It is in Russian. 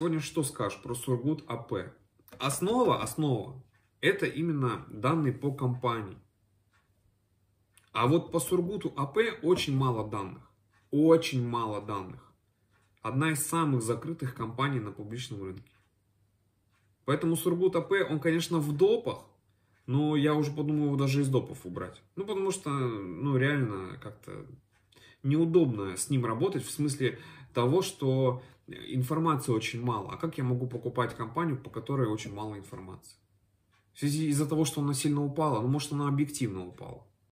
Сегодня что скажешь про Сургут АП? Основа, основа, это именно данные по компании. А вот по Сургуту АП очень мало данных. Очень мало данных. Одна из самых закрытых компаний на публичном рынке. Поэтому Сургут АП, он, конечно, в допах, но я уже подумал его даже из допов убрать. Ну, потому что, ну, реально как-то неудобно с ним работать в смысле того, что информации очень мало. А как я могу покупать компанию, по которой очень мало информации? В связи из-за того, что она сильно упала, ну, может, она объективно упала.